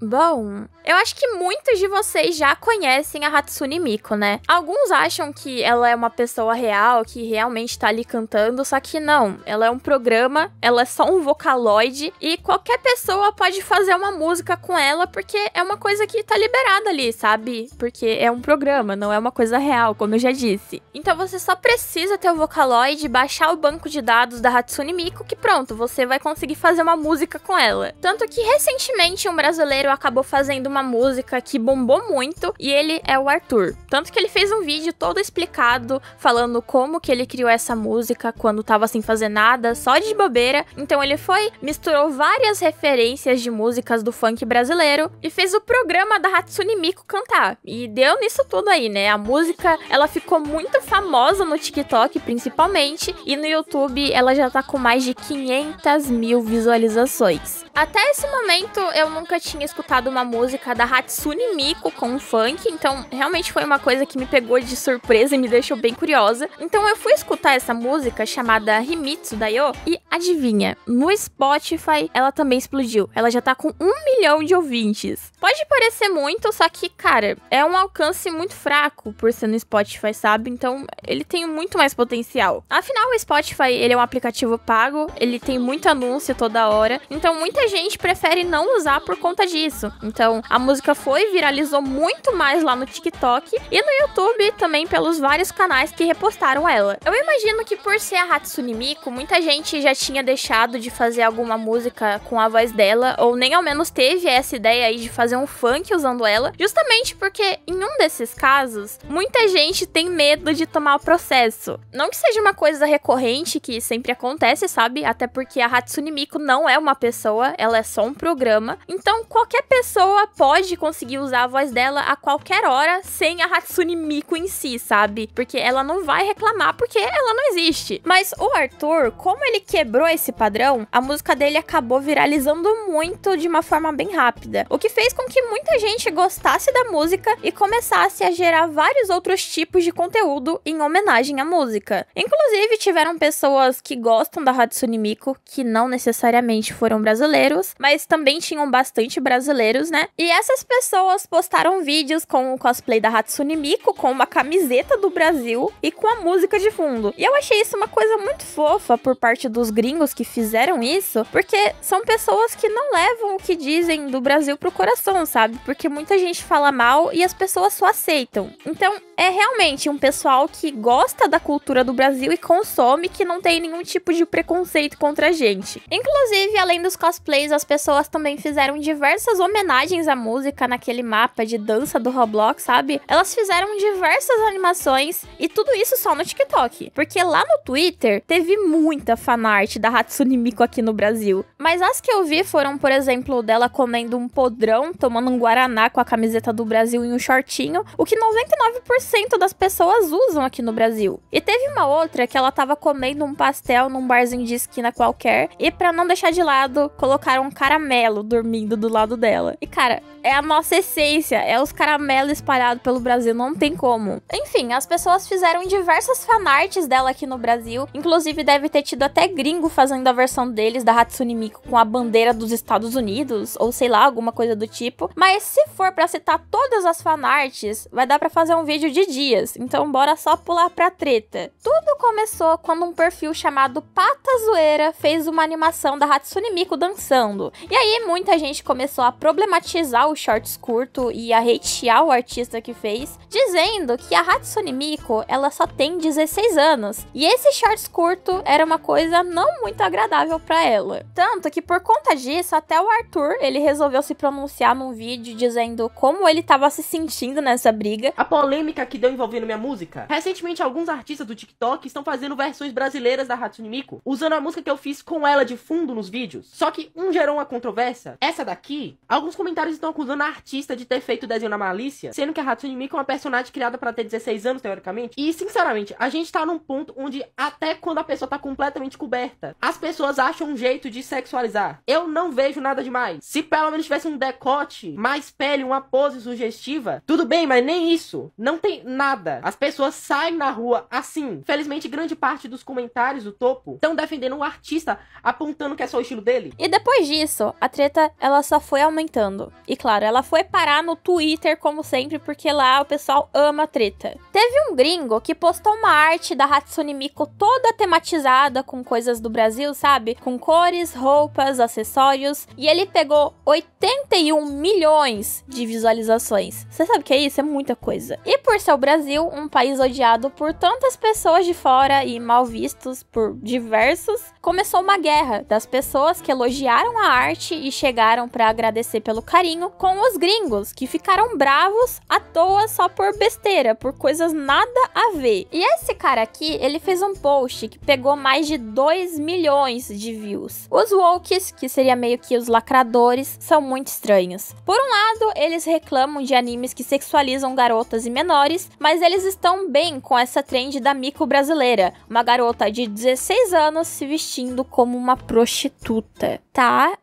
Bom, eu acho que muitos de vocês já conhecem a Hatsune Miku, né? Alguns acham que ela é uma pessoa real, que realmente tá ali cantando, só que não. Ela é um programa, ela é só um vocaloid e qualquer pessoa pode fazer uma música com ela porque é uma coisa que tá liberada ali, sabe? Porque é um programa, não é uma coisa real, como eu já disse. Então você só precisa ter o vocaloid, baixar o banco de dados da Hatsune Miku que pronto, você vai conseguir fazer uma música com ela. Tanto que recentemente um brasileiro brasileiro acabou fazendo uma música que bombou muito e ele é o Arthur. Tanto que ele fez um vídeo todo explicado falando como que ele criou essa música quando tava sem fazer nada, só de bobeira. Então ele foi, misturou várias referências de músicas do funk brasileiro e fez o programa da Hatsune Miku cantar. E deu nisso tudo aí, né? A música, ela ficou muito famosa no TikTok, principalmente, e no YouTube ela já tá com mais de 500 mil visualizações. Até esse momento eu nunca tinha escutado uma música da Hatsune Miku com funk, então realmente foi uma coisa que me pegou de surpresa e me deixou bem curiosa. Então eu fui escutar essa música chamada Himitsu Dayo e adivinha, no Spotify ela também explodiu. Ela já tá com um milhão de ouvintes. Pode parecer muito, só que, cara, é um alcance muito fraco por ser no Spotify, sabe? Então ele tem muito mais potencial. Afinal, o Spotify ele é um aplicativo pago, ele tem muito anúncio toda hora, então muita gente prefere não usar por conta disso isso. Então, a música foi, viralizou muito mais lá no TikTok e no YouTube também pelos vários canais que repostaram ela. Eu imagino que por ser a Hatsune Miku, muita gente já tinha deixado de fazer alguma música com a voz dela, ou nem ao menos teve essa ideia aí de fazer um funk usando ela, justamente porque em um desses casos, muita gente tem medo de tomar o processo. Não que seja uma coisa recorrente que sempre acontece, sabe? Até porque a Hatsune Miku não é uma pessoa, ela é só um programa. Então, qualquer qualquer pessoa pode conseguir usar a voz dela a qualquer hora sem a Hatsune Miku em si, sabe? Porque ela não vai reclamar porque ela não existe. Mas o Arthur, como ele quebrou esse padrão, a música dele acabou viralizando muito de uma forma bem rápida, o que fez com que muita gente gostasse da música e começasse a gerar vários outros tipos de conteúdo em homenagem à música. Inclusive, tiveram pessoas que gostam da Hatsune Miku que não necessariamente foram brasileiros, mas também tinham bastante brasileiros brasileiros, né? E essas pessoas postaram vídeos com o cosplay da Hatsune Miku, com uma camiseta do Brasil e com a música de fundo. E eu achei isso uma coisa muito fofa por parte dos gringos que fizeram isso, porque são pessoas que não levam o que dizem do Brasil pro coração, sabe? Porque muita gente fala mal e as pessoas só aceitam. Então, é realmente um pessoal que gosta da cultura do Brasil e consome, que não tem nenhum tipo de preconceito contra a gente. Inclusive, além dos cosplays, as pessoas também fizeram diversas homenagens à música naquele mapa de dança do Roblox, sabe? Elas fizeram diversas animações e tudo isso só no TikTok. Porque lá no Twitter teve muita fanart da Hatsune Miku aqui no Brasil. Mas as que eu vi foram, por exemplo, dela comendo um podrão, tomando um guaraná com a camiseta do Brasil e um shortinho, o que 99% das pessoas usam aqui no Brasil. E teve uma outra que ela tava comendo um pastel num barzinho de esquina qualquer e para não deixar de lado, colocaram um caramelo dormindo do lado dela dela. E, cara, é a nossa essência, é os caramelos espalhados pelo Brasil, não tem como. Enfim, as pessoas fizeram diversas fanarts dela aqui no Brasil, inclusive deve ter tido até gringo fazendo a versão deles da Hatsune Miku com a bandeira dos Estados Unidos, ou sei lá, alguma coisa do tipo. Mas se for para citar todas as fanarts, vai dar para fazer um vídeo de dias, então bora só pular pra treta. Tudo começou quando um perfil chamado Pata Zoeira fez uma animação da Hatsune Miku dançando. E aí muita gente começou a a problematizar o shorts curto e a hatear o artista que fez, dizendo que a Hatsune Miku, ela só tem 16 anos, e esse shorts curto era uma coisa não muito agradável para ela. Tanto que por conta disso, até o Arthur, ele resolveu se pronunciar num vídeo dizendo como ele tava se sentindo nessa briga. A polêmica que deu envolvendo minha música. Recentemente, alguns artistas do TikTok estão fazendo versões brasileiras da Hatsune Miku, usando a música que eu fiz com ela de fundo nos vídeos. Só que um gerou uma controvérsia. Essa daqui Alguns comentários estão acusando a artista de ter feito o desenho na malícia, sendo que a Hatsune Miku é uma personagem criada para ter 16 anos, teoricamente. E, sinceramente, a gente tá num ponto onde, até quando a pessoa tá completamente coberta, as pessoas acham um jeito de sexualizar. Eu não vejo nada demais. Se pelo menos tivesse um decote, mais pele, uma pose sugestiva, tudo bem, mas nem isso. Não tem nada. As pessoas saem na rua assim. Felizmente, grande parte dos comentários do topo estão defendendo o artista, apontando que é só o estilo dele. E depois disso, a treta ela só foi aumentando. E claro, ela foi parar no Twitter, como sempre, porque lá o pessoal ama treta. Teve um gringo que postou uma arte da Hatsune Miku toda tematizada com coisas do Brasil, sabe? Com cores, roupas, acessórios. E ele pegou 81 milhões de visualizações. Você sabe o que é isso? É muita coisa. E por ser o Brasil, um país odiado por tantas pessoas de fora e mal vistos por diversos, começou uma guerra das pessoas que elogiaram a arte e chegaram para agradecer agradecer pelo carinho com os gringos, que ficaram bravos à toa só por besteira, por coisas nada a ver. E esse cara aqui, ele fez um post que pegou mais de 2 milhões de views. Os wokes, que seria meio que os lacradores, são muito estranhos. Por um lado, eles reclamam de animes que sexualizam garotas e menores, mas eles estão bem com essa trend da mico brasileira, uma garota de 16 anos se vestindo como uma prostituta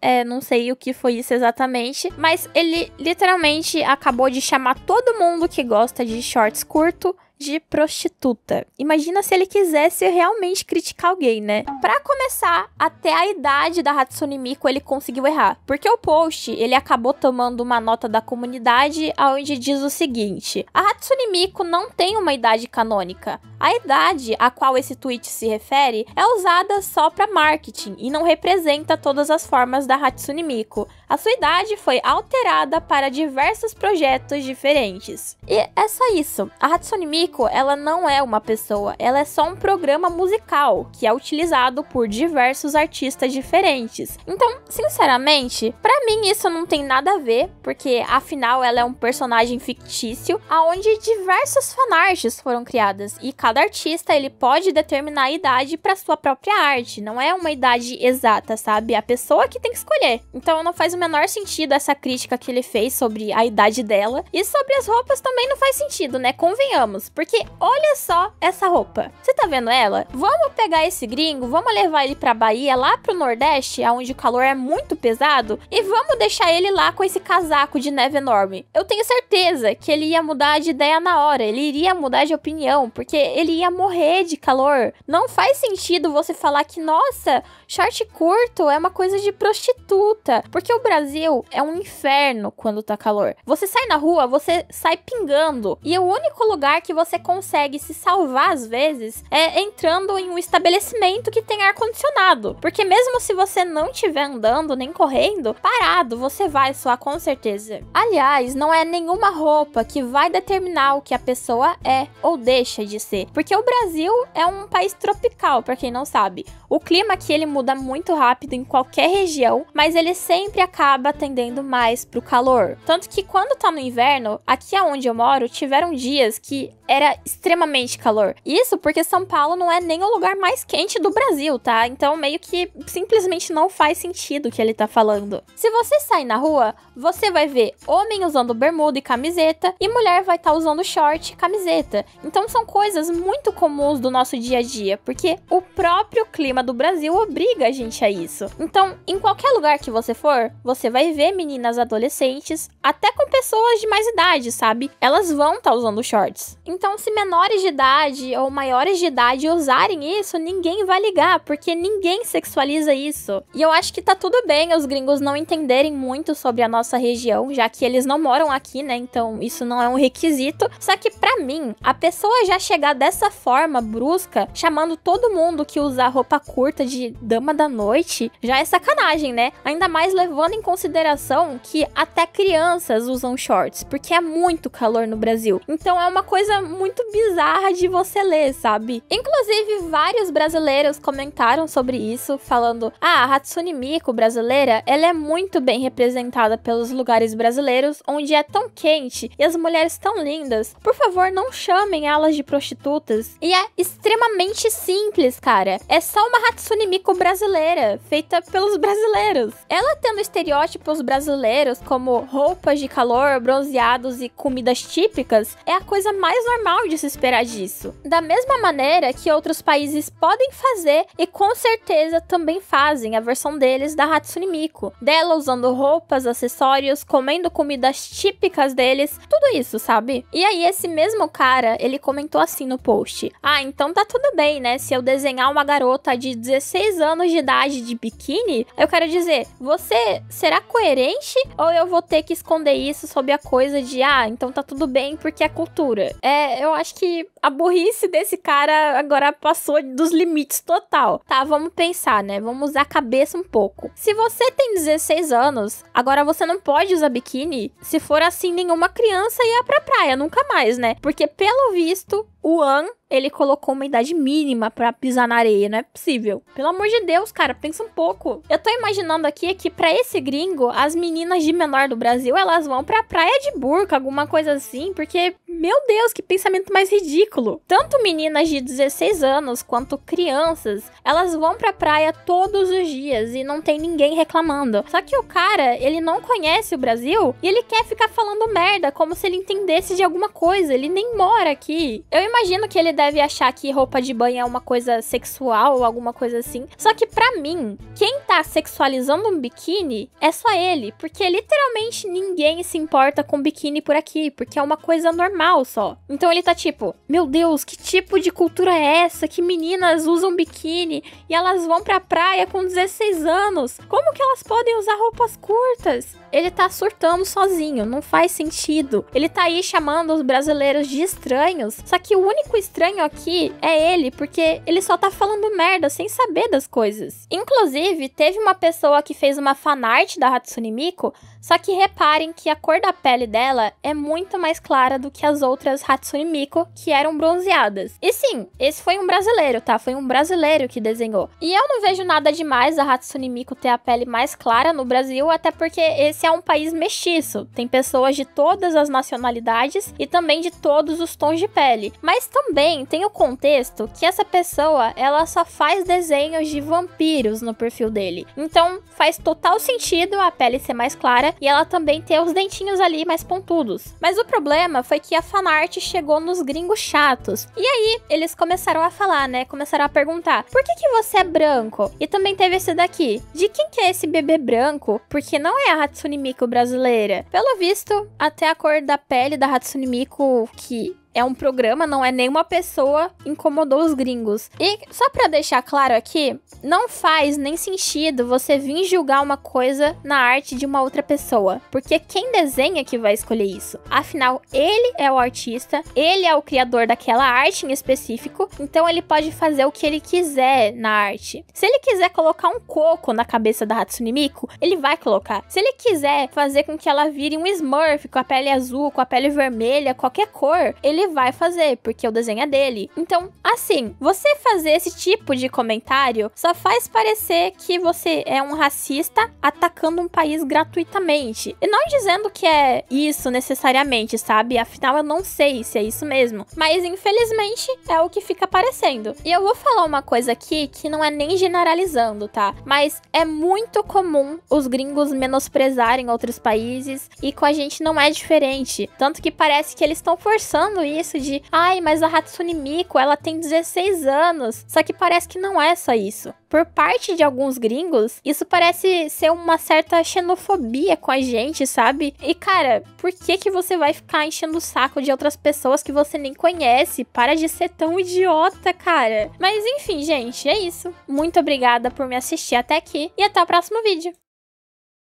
é, não sei o que foi isso exatamente, mas ele literalmente acabou de chamar todo mundo que gosta de shorts curto de prostituta. Imagina se ele quisesse realmente criticar alguém, né? Para começar, até a idade da Hatsune Miku ele conseguiu errar, porque o post ele acabou tomando uma nota da comunidade aonde diz o seguinte: a Hatsune Miku não tem uma idade canônica. A idade a qual esse tweet se refere é usada só para marketing e não representa todas as formas da Hatsune Miku. A sua idade foi alterada para diversos projetos diferentes. E é só isso. A Hatsune Miku Nico, ela não é uma pessoa, ela é só um programa musical que é utilizado por diversos artistas diferentes. Então, sinceramente, para mim isso não tem nada a ver, porque afinal ela é um personagem fictício aonde diversas fanarts foram criadas e cada artista ele pode determinar a idade para sua própria arte, não é uma idade exata, sabe? A pessoa que tem que escolher. Então não faz o menor sentido essa crítica que ele fez sobre a idade dela e sobre as roupas também não faz sentido, né? Convenhamos, porque porque olha só essa roupa. Você tá vendo ela? Vamos pegar esse gringo, vamos levar ele pra Bahia, lá pro Nordeste, onde o calor é muito pesado, e vamos deixar ele lá com esse casaco de neve enorme. Eu tenho certeza que ele ia mudar de ideia na hora, ele iria mudar de opinião, porque ele ia morrer de calor. Não faz sentido você falar que, nossa, short curto é uma coisa de prostituta. Porque o Brasil é um inferno quando tá calor. Você sai na rua, você sai pingando. E é o único lugar que você você consegue se salvar às vezes é entrando em um estabelecimento que tem ar condicionado, porque mesmo se você não estiver andando nem correndo, parado, você vai suar com certeza. Aliás, não é nenhuma roupa que vai determinar o que a pessoa é ou deixa de ser, porque o Brasil é um país tropical, para quem não sabe. O clima aqui ele muda muito rápido em qualquer região, mas ele sempre acaba tendendo mais pro calor. Tanto que quando tá no inverno, aqui aonde eu moro, tiveram dias que era extremamente calor. Isso porque São Paulo não é nem o lugar mais quente do Brasil, tá? Então meio que simplesmente não faz sentido o que ele tá falando. Se você sair na rua, você vai ver homem usando bermuda e camiseta e mulher vai estar tá usando short e camiseta. Então são coisas muito comuns do nosso dia a dia, porque o próprio clima do Brasil obriga a gente a isso. Então, em qualquer lugar que você for, você vai ver meninas adolescentes, até com pessoas de mais idade, sabe? Elas vão estar tá usando shorts. Então, se menores de idade ou maiores de idade usarem isso, ninguém vai ligar, porque ninguém sexualiza isso. E eu acho que tá tudo bem os gringos não entenderem muito sobre a nossa região, já que eles não moram aqui, né? Então, isso não é um requisito. Só que para mim, a pessoa já chegar dessa forma brusca, chamando todo mundo que usa roupa curta de Dama da Noite já é sacanagem, né? Ainda mais levando em consideração que até crianças usam shorts, porque é muito calor no Brasil. Então é uma coisa muito bizarra de você ler, sabe? Inclusive, vários brasileiros comentaram sobre isso, falando: ah, a Hatsune Miku brasileira, ela é muito bem representada pelos lugares brasileiros onde é tão quente e as mulheres tão lindas. Por favor, não chamem elas de prostitutas. E é extremamente simples, cara. É só uma Hatsune Miku brasileira, feita pelos brasileiros. Ela tendo estereótipos brasileiros, como roupas de calor, bronzeados e comidas típicas, é a coisa mais normal de se esperar disso. Da mesma maneira que outros países podem fazer e com certeza também fazem a versão deles da Hatsune Miku. Dela usando roupas, acessórios, comendo comidas típicas deles, tudo isso, sabe? E aí esse mesmo cara, ele comentou assim no post: "Ah, então tá tudo bem, né? Se eu desenhar uma garota de 16 anos de idade de biquíni, eu quero dizer, você será coerente ou eu vou ter que esconder isso sob a coisa de, ah, então tá tudo bem porque é cultura? É, eu acho que a burrice desse cara agora passou dos limites total. Tá, vamos pensar, né? Vamos usar a cabeça um pouco. Se você tem 16 anos, agora você não pode usar biquíni se for assim nenhuma criança ia pra praia, nunca mais, né? Porque pelo visto, o An ele colocou uma idade mínima para pisar na areia, não é possível. Pelo amor de Deus, cara, pensa um pouco. Eu tô imaginando aqui que para esse gringo, as meninas de menor do Brasil, elas vão pra praia de burca, alguma coisa assim, porque meu Deus, que pensamento mais ridículo! Tanto meninas de 16 anos quanto crianças, elas vão pra praia todos os dias e não tem ninguém reclamando. Só que o cara, ele não conhece o Brasil e ele quer ficar falando merda, como se ele entendesse de alguma coisa. Ele nem mora aqui. Eu imagino que ele deve achar que roupa de banho é uma coisa sexual ou alguma coisa assim. Só que pra mim, quem tá sexualizando um biquíni é só ele, porque literalmente ninguém se importa com biquíni por aqui, porque é uma coisa normal normal só. Então ele tá tipo, meu Deus, que tipo de cultura é essa? Que meninas usam biquíni e elas vão pra praia com 16 anos? Como que elas podem usar roupas curtas? Ele tá surtando sozinho, não faz sentido. Ele tá aí chamando os brasileiros de estranhos, só que o único estranho aqui é ele, porque ele só tá falando merda sem saber das coisas. Inclusive, teve uma pessoa que fez uma fanart da Hatsune Miku só que reparem que a cor da pele dela é muito mais clara do que as outras Hatsune Miku que eram bronzeadas. E sim, esse foi um brasileiro, tá? Foi um brasileiro que desenhou. E eu não vejo nada demais a Hatsune Miku ter a pele mais clara no Brasil, até porque esse é um país mestiço. Tem pessoas de todas as nacionalidades e também de todos os tons de pele. Mas também tem o contexto que essa pessoa, ela só faz desenhos de vampiros no perfil dele. Então faz total sentido a pele ser mais clara e ela também ter os dentinhos ali mais pontudos. Mas o problema foi que a fanart chegou nos gringos chatos. E aí, eles começaram a falar, né? Começaram a perguntar: por que, que você é branco? E também teve esse daqui. De quem que é esse bebê branco? Porque não é a Hatsune Miku brasileira. Pelo visto, até a cor da pele da Hatsune Miku, que é um programa, não é nenhuma pessoa incomodou os gringos. E só para deixar claro aqui, não faz nem sentido você vir julgar uma coisa na arte de uma outra pessoa, porque quem desenha que vai escolher isso. Afinal, ele é o artista, ele é o criador daquela arte em específico, então ele pode fazer o que ele quiser na arte. Se ele quiser colocar um coco na cabeça da Hatsune Miku, ele vai colocar. Se ele quiser fazer com que ela vire um Smurf com a pele azul, com a pele vermelha, qualquer cor, ele ele vai fazer, porque o desenho é dele. Então, assim, você fazer esse tipo de comentário só faz parecer que você é um racista atacando um país gratuitamente. E não dizendo que é isso necessariamente, sabe? Afinal, eu não sei se é isso mesmo. Mas infelizmente é o que fica aparecendo. E eu vou falar uma coisa aqui que não é nem generalizando, tá? Mas é muito comum os gringos menosprezarem outros países e com a gente não é diferente. Tanto que parece que eles estão forçando isso de, ai, mas a Hatsune Miku, ela tem 16 anos. Só que parece que não é só isso. Por parte de alguns gringos, isso parece ser uma certa xenofobia com a gente, sabe? E cara, por que que você vai ficar enchendo o saco de outras pessoas que você nem conhece? Para de ser tão idiota, cara. Mas enfim, gente, é isso. Muito obrigada por me assistir até aqui e até o próximo vídeo.